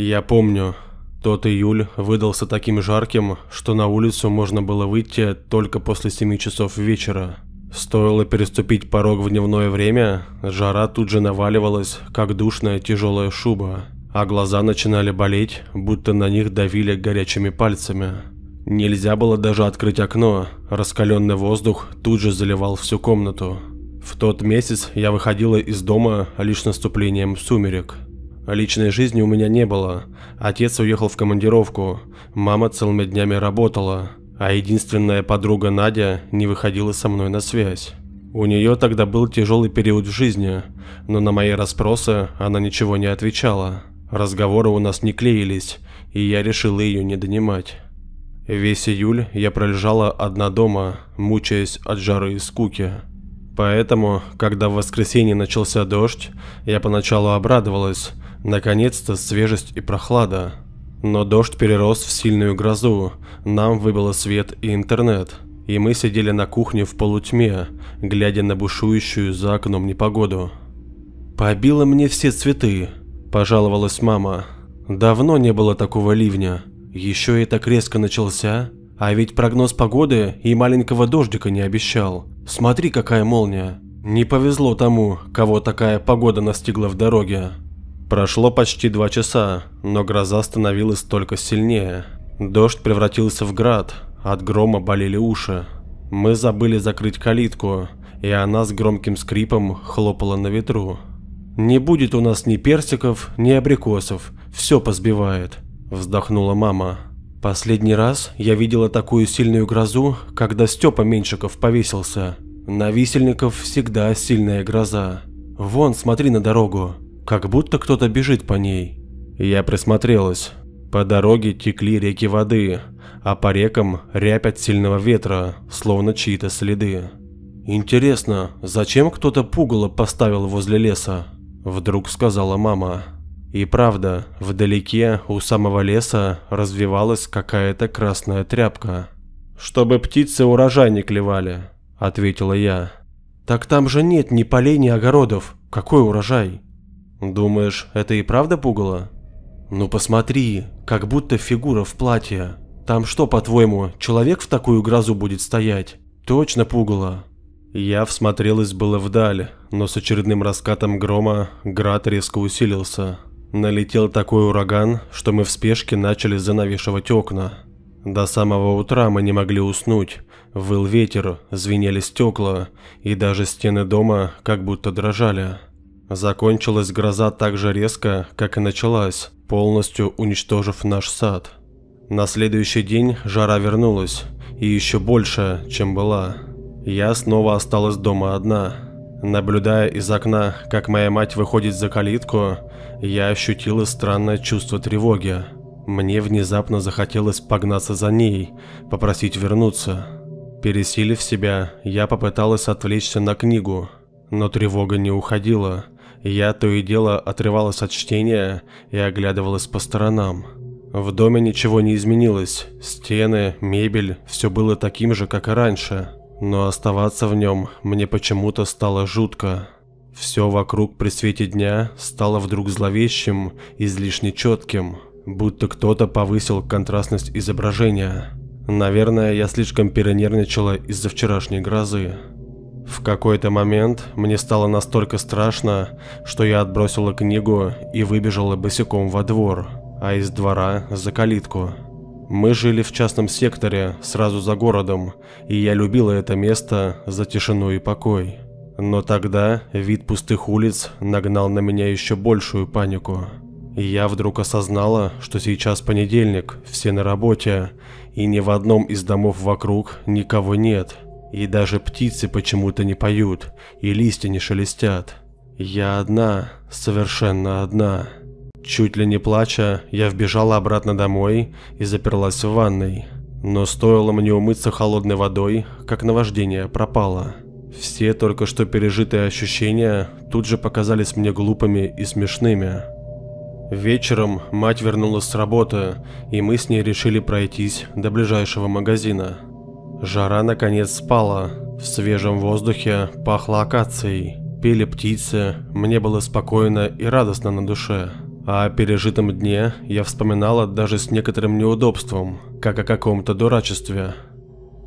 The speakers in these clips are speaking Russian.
Я помню, тот июль выдался таким жарким, что на улицу можно было выйти только после 7 часов вечера. Стоило переступить порог в дневное время, жара тут же наваливалась, как душная тяжелая шуба, а глаза начинали болеть, будто на них давили горячими пальцами. Нельзя было даже открыть окно, раскаленный воздух тут же заливал всю комнату. В тот месяц я выходила из дома лишь наступлением сумерек – а личной жизни у меня не было. Отец уехал в командировку, мама целыми днями работала, а единственная подруга Надя не выходила со мной на связь. У нее тогда был тяжелый период в жизни, но на мои расспросы она ничего не отвечала. Разговоры у нас не клеились, и я решила ее не донимать. Весь июль я пролежала одна дома, мучаясь от жары и скуки. Поэтому, когда в воскресенье начался дождь, я поначалу обрадовалась – Наконец-то свежесть и прохлада. Но дождь перерос в сильную грозу, нам выбыло свет и интернет, и мы сидели на кухне в полутьме, глядя на бушующую за окном непогоду. «Побило мне все цветы», – пожаловалась мама. «Давно не было такого ливня. Еще и так резко начался. А ведь прогноз погоды и маленького дождика не обещал. Смотри, какая молния. Не повезло тому, кого такая погода настигла в дороге». Прошло почти два часа, но гроза становилась только сильнее. Дождь превратился в град, от грома болели уши. Мы забыли закрыть калитку, и она с громким скрипом хлопала на ветру. «Не будет у нас ни персиков, ни абрикосов, все позбивает», – вздохнула мама. «Последний раз я видела такую сильную грозу, когда Степа Меньшиков повесился. На висельников всегда сильная гроза. Вон, смотри на дорогу, как будто кто-то бежит по ней. Я присмотрелась. По дороге текли реки воды, а по рекам рябь от сильного ветра, словно чьи-то следы. «Интересно, зачем кто-то пугало поставил возле леса?» – вдруг сказала мама. И правда, вдалеке у самого леса развивалась какая-то красная тряпка. «Чтобы птицы урожай не клевали», – ответила я. «Так там же нет ни полей, ни огородов. Какой урожай?» Думаешь, это и правда пугало? Ну посмотри, как будто фигура в платье. Там что, по-твоему, человек в такую грозу будет стоять? Точно пугало. Я всмотрелась было вдаль, но с очередным раскатом грома град резко усилился. Налетел такой ураган, что мы в спешке начали занавешивать окна. До самого утра мы не могли уснуть. Выл ветер, звенели стекла, и даже стены дома как будто дрожали. Закончилась гроза так же резко, как и началась, полностью уничтожив наш сад. На следующий день жара вернулась, и еще больше, чем была. Я снова осталась дома одна. Наблюдая из окна, как моя мать выходит за калитку, я ощутила странное чувство тревоги. Мне внезапно захотелось погнаться за ней, попросить вернуться. Пересилив себя, я попыталась отвлечься на книгу, но тревога не уходила – я то и дело отрывалась от чтения и оглядывалась по сторонам. В доме ничего не изменилось. Стены, мебель, все было таким же, как и раньше. Но оставаться в нем мне почему-то стало жутко. Все вокруг при свете дня стало вдруг зловещим, излишне четким, будто кто-то повысил контрастность изображения. Наверное, я слишком перенервничала из-за вчерашней грозы. В какой-то момент мне стало настолько страшно, что я отбросила книгу и выбежала босиком во двор, а из двора за калитку. Мы жили в частном секторе, сразу за городом, и я любила это место за тишину и покой. Но тогда вид пустых улиц нагнал на меня еще большую панику. я вдруг осознала, что сейчас понедельник, все на работе, и ни в одном из домов вокруг никого нет – и даже птицы почему-то не поют, и листья не шелестят. Я одна, совершенно одна. Чуть ли не плача, я вбежала обратно домой и заперлась в ванной. Но стоило мне умыться холодной водой, как наваждение пропало. Все только что пережитые ощущения тут же показались мне глупыми и смешными. Вечером мать вернулась с работы, и мы с ней решили пройтись до ближайшего магазина. Жара наконец спала. В свежем воздухе пахло акацией. Пели птицы, мне было спокойно и радостно на душе. А о пережитом дне я вспоминала даже с некоторым неудобством, как о каком-то дурачестве.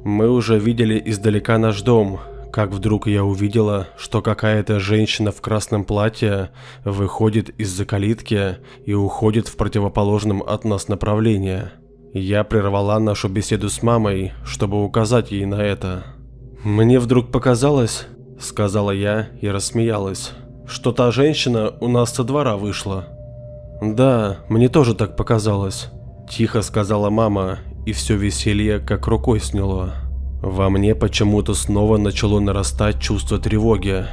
Мы уже видели издалека наш дом, как вдруг я увидела, что какая-то женщина в красном платье выходит из-за калитки и уходит в противоположном от нас направлении. Я прервала нашу беседу с мамой, чтобы указать ей на это. «Мне вдруг показалось», — сказала я и рассмеялась, — «что та женщина у нас со двора вышла». «Да, мне тоже так показалось», — тихо сказала мама, и все веселье как рукой сняло. Во мне почему-то снова начало нарастать чувство тревоги,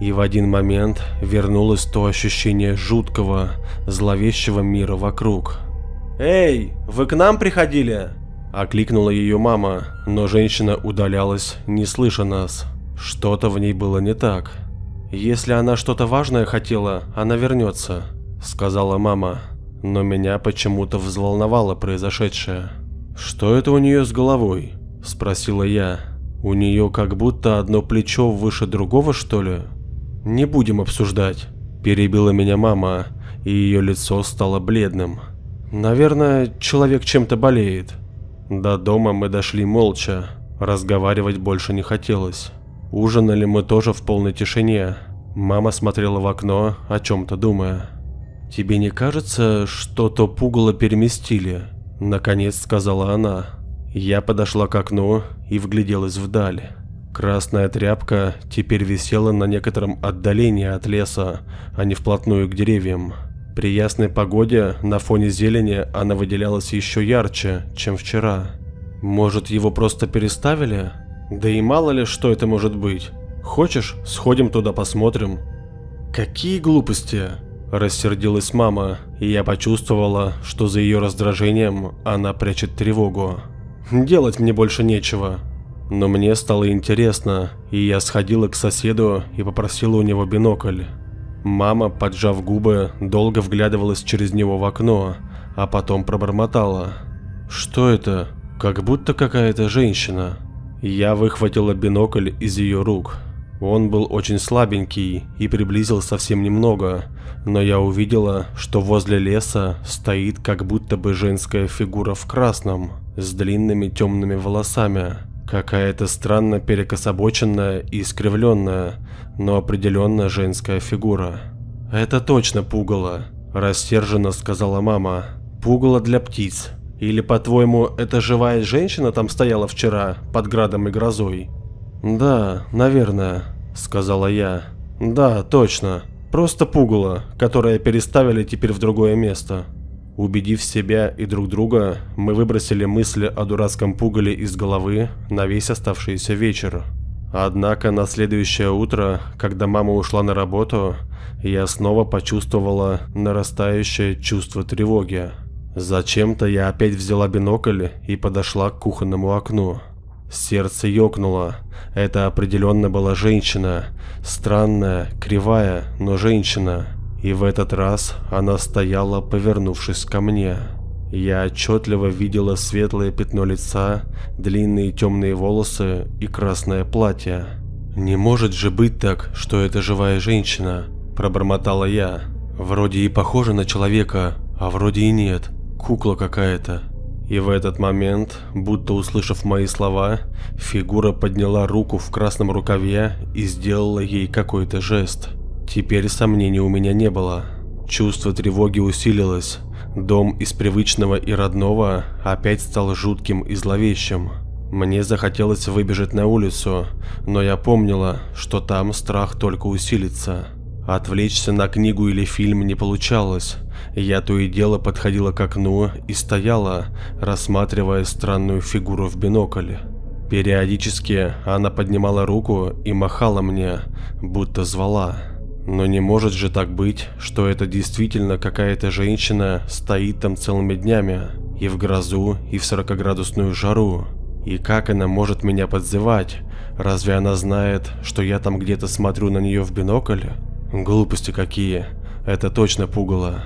и в один момент вернулось то ощущение жуткого, зловещего мира вокруг. «Эй, вы к нам приходили?» Окликнула ее мама, но женщина удалялась, не слыша нас. Что-то в ней было не так. «Если она что-то важное хотела, она вернется», — сказала мама. Но меня почему-то взволновало произошедшее. «Что это у нее с головой?» – спросила я. «У нее как будто одно плечо выше другого, что ли?» «Не будем обсуждать», – перебила меня мама, и ее лицо стало бледным. Наверное, человек чем-то болеет. До дома мы дошли молча. Разговаривать больше не хотелось. Ужинали мы тоже в полной тишине. Мама смотрела в окно, о чем-то думая. «Тебе не кажется, что то пугало переместили?» – наконец сказала она. Я подошла к окну и вгляделась вдаль. Красная тряпка теперь висела на некотором отдалении от леса, а не вплотную к деревьям. При ясной погоде на фоне зелени она выделялась еще ярче, чем вчера. Может, его просто переставили? Да и мало ли, что это может быть. Хочешь, сходим туда посмотрим? Какие глупости! Рассердилась мама, и я почувствовала, что за ее раздражением она прячет тревогу. Делать мне больше нечего. Но мне стало интересно, и я сходила к соседу и попросила у него бинокль. Мама, поджав губы, долго вглядывалась через него в окно, а потом пробормотала. «Что это? Как будто какая-то женщина». Я выхватила бинокль из ее рук. Он был очень слабенький и приблизил совсем немного, но я увидела, что возле леса стоит как будто бы женская фигура в красном, с длинными темными волосами. Какая-то странно перекособоченная и искривленная, но определенно женская фигура. «Это точно пугало», – растерженно сказала мама. «Пугало для птиц. Или, по-твоему, эта живая женщина там стояла вчера под градом и грозой?» «Да, наверное», – сказала я. «Да, точно. Просто пугало, которое переставили теперь в другое место». Убедив себя и друг друга, мы выбросили мысли о дурацком пугале из головы на весь оставшийся вечер. Однако на следующее утро, когда мама ушла на работу, я снова почувствовала нарастающее чувство тревоги. Зачем-то я опять взяла бинокль и подошла к кухонному окну. Сердце ёкнуло. Это определенно была женщина. Странная, кривая, но женщина. И в этот раз она стояла, повернувшись ко мне. Я отчетливо видела светлое пятно лица, длинные темные волосы и красное платье. «Не может же быть так, что это живая женщина», – пробормотала я. «Вроде и похожа на человека, а вроде и нет. Кукла какая-то». И в этот момент, будто услышав мои слова, фигура подняла руку в красном рукаве и сделала ей какой-то жест – Теперь сомнений у меня не было. Чувство тревоги усилилось. Дом из привычного и родного опять стал жутким и зловещим. Мне захотелось выбежать на улицу, но я помнила, что там страх только усилится. Отвлечься на книгу или фильм не получалось. Я то и дело подходила к окну и стояла, рассматривая странную фигуру в бинокль. Периодически она поднимала руку и махала мне, будто звала. Но не может же так быть, что это действительно какая-то женщина стоит там целыми днями, и в грозу, и в 40-градусную жару. И как она может меня подзывать? Разве она знает, что я там где-то смотрю на нее в бинокль? Глупости какие, это точно пугало.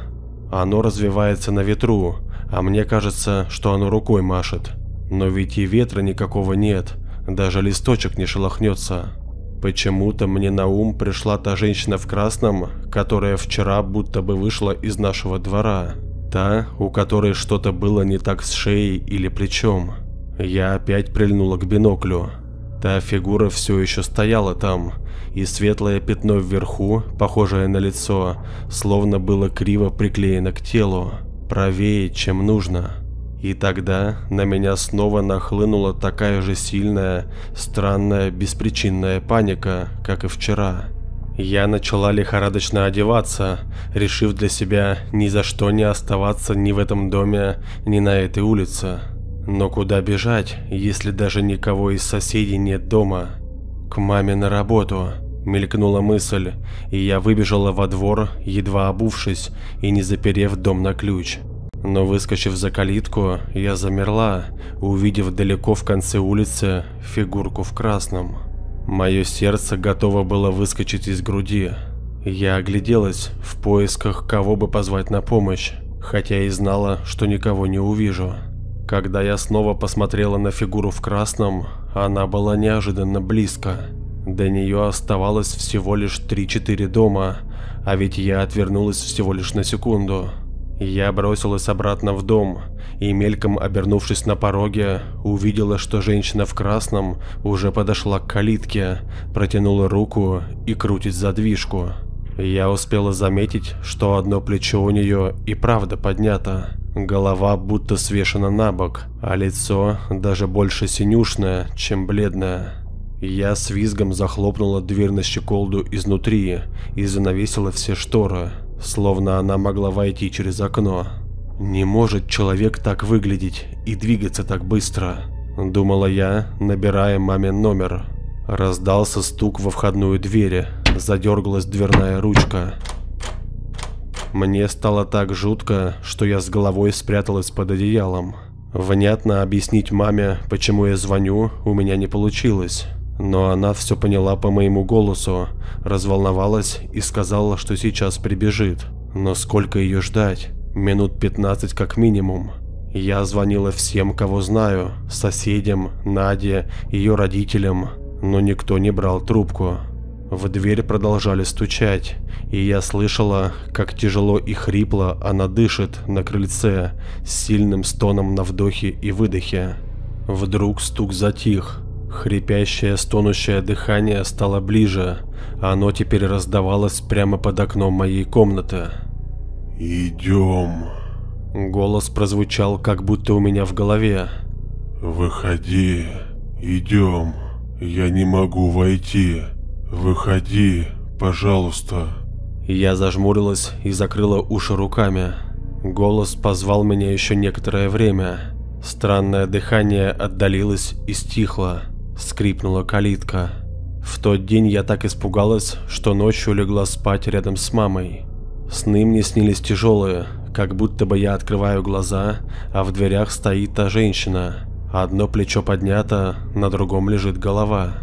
Оно развивается на ветру, а мне кажется, что оно рукой машет. Но ведь и ветра никакого нет, даже листочек не шелохнется. Почему-то мне на ум пришла та женщина в красном, которая вчера будто бы вышла из нашего двора. Та, у которой что-то было не так с шеей или плечом. Я опять прильнула к биноклю. Та фигура все еще стояла там, и светлое пятно вверху, похожее на лицо, словно было криво приклеено к телу, правее, чем нужно. И тогда на меня снова нахлынула такая же сильная, странная, беспричинная паника, как и вчера. Я начала лихорадочно одеваться, решив для себя ни за что не оставаться ни в этом доме, ни на этой улице. Но куда бежать, если даже никого из соседей нет дома? К маме на работу, мелькнула мысль, и я выбежала во двор, едва обувшись и не заперев дом на ключ. Но выскочив за калитку, я замерла, увидев далеко в конце улицы фигурку в красном. Мое сердце готово было выскочить из груди. Я огляделась в поисках, кого бы позвать на помощь, хотя и знала, что никого не увижу. Когда я снова посмотрела на фигуру в красном, она была неожиданно близко. До нее оставалось всего лишь 3-4 дома, а ведь я отвернулась всего лишь на секунду. Я бросилась обратно в дом и, мельком обернувшись на пороге, увидела, что женщина в красном уже подошла к калитке, протянула руку и крутит задвижку. Я успела заметить, что одно плечо у нее и правда поднято. Голова будто свешена на бок, а лицо даже больше синюшное, чем бледное. Я с визгом захлопнула дверь на щеколду изнутри и занавесила все шторы словно она могла войти через окно. Не может человек так выглядеть и двигаться так быстро, думала я, набирая мамин номер. Раздался стук во входную дверь, задергалась дверная ручка. Мне стало так жутко, что я с головой спряталась под одеялом. Внятно объяснить маме, почему я звоню, у меня не получилось. Но она все поняла по моему голосу, разволновалась и сказала, что сейчас прибежит. Но сколько ее ждать? Минут 15 как минимум. Я звонила всем, кого знаю, соседям, Наде, ее родителям, но никто не брал трубку. В дверь продолжали стучать, и я слышала, как тяжело и хрипло она дышит на крыльце с сильным стоном на вдохе и выдохе. Вдруг стук затих, Хрипящее, стонущее дыхание стало ближе, оно теперь раздавалось прямо под окном моей комнаты. «Идем!» Голос прозвучал, как будто у меня в голове. «Выходи, идем, я не могу войти, выходи, пожалуйста!» Я зажмурилась и закрыла уши руками. Голос позвал меня еще некоторое время. Странное дыхание отдалилось и стихло скрипнула калитка. В тот день я так испугалась, что ночью легла спать рядом с мамой. Сны мне снились тяжелые, как будто бы я открываю глаза, а в дверях стоит та женщина. Одно плечо поднято, на другом лежит голова.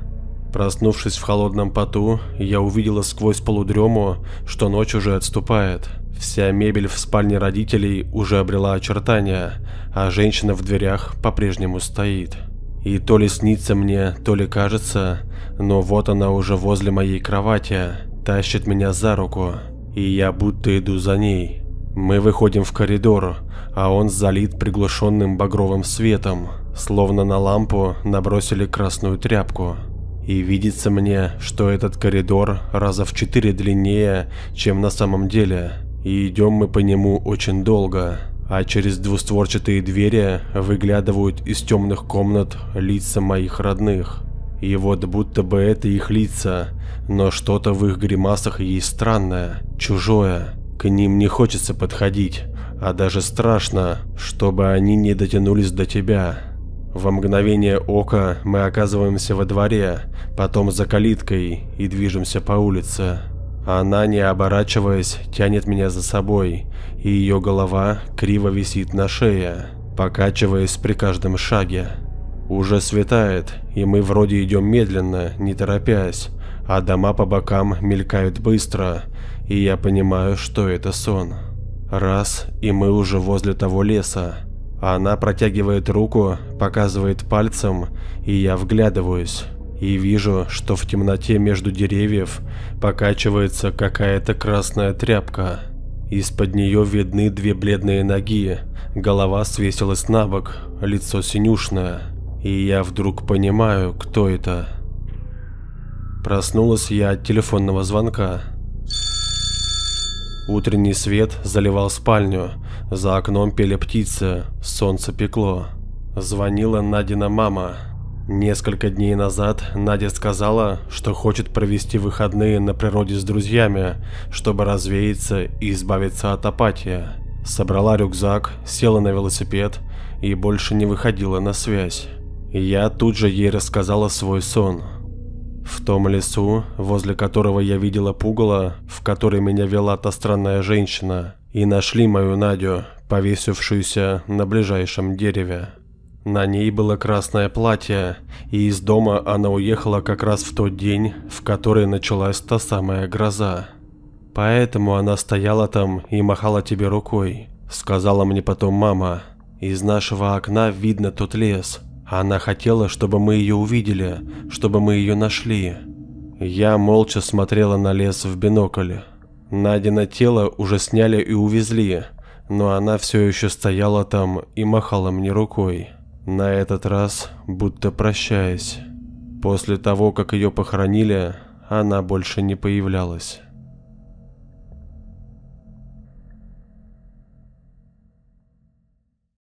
Проснувшись в холодном поту, я увидела сквозь полудрему, что ночь уже отступает. Вся мебель в спальне родителей уже обрела очертания, а женщина в дверях по-прежнему стоит. И то ли снится мне, то ли кажется, но вот она уже возле моей кровати, тащит меня за руку, и я будто иду за ней. Мы выходим в коридор, а он залит приглушенным багровым светом, словно на лампу набросили красную тряпку. И видится мне, что этот коридор раза в четыре длиннее, чем на самом деле, и идем мы по нему очень долго а через двустворчатые двери выглядывают из темных комнат лица моих родных. И вот будто бы это их лица, но что-то в их гримасах есть странное, чужое. К ним не хочется подходить, а даже страшно, чтобы они не дотянулись до тебя. Во мгновение ока мы оказываемся во дворе, потом за калиткой и движемся по улице. Она, не оборачиваясь, тянет меня за собой, и ее голова криво висит на шее, покачиваясь при каждом шаге. Уже светает, и мы вроде идем медленно, не торопясь, а дома по бокам мелькают быстро, и я понимаю, что это сон. Раз, и мы уже возле того леса. Она протягивает руку, показывает пальцем, и я вглядываюсь и вижу, что в темноте между деревьев покачивается какая-то красная тряпка. Из-под нее видны две бледные ноги, голова свесилась на бок, лицо синюшное, и я вдруг понимаю, кто это. Проснулась я от телефонного звонка. Утренний свет заливал спальню, за окном пели птицы, солнце пекло. Звонила Надина мама, Несколько дней назад Надя сказала, что хочет провести выходные на природе с друзьями, чтобы развеяться и избавиться от апатии. Собрала рюкзак, села на велосипед и больше не выходила на связь. Я тут же ей рассказала свой сон. В том лесу, возле которого я видела пугало, в который меня вела та странная женщина, и нашли мою Надю, повесившуюся на ближайшем дереве. На ней было красное платье, и из дома она уехала как раз в тот день, в который началась та самая гроза. Поэтому она стояла там и махала тебе рукой, сказала мне потом мама. Из нашего окна видно тот лес. Она хотела, чтобы мы ее увидели, чтобы мы ее нашли. Я молча смотрела на лес в бинокль. Надино тело уже сняли и увезли, но она все еще стояла там и махала мне рукой. На этот раз, будто прощаясь. После того, как ее похоронили, она больше не появлялась.